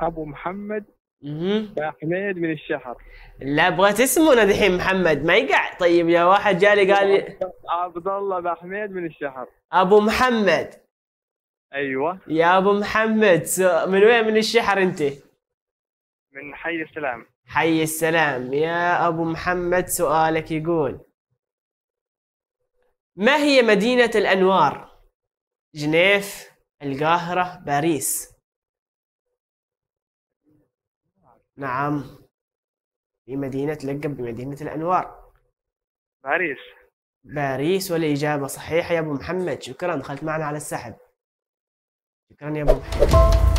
ابو محمد حميد من الشهر لا بغيت اسمه دحين محمد ما يقع طيب يا واحد جالي قال لي عبد الله حميد من الشهر ابو محمد ايوه يا ابو محمد من وين من الشحر انت؟ من حي السلام حي السلام يا ابو محمد سؤالك يقول ما هي مدينة الانوار؟ جنيف، القاهرة، باريس نعم في مدينة تلقب بمدينة الأنوار باريس باريس والإجابة صحيحة يا أبو محمد شكرا دخلت معنا على السحب شكرا يا أبو محمد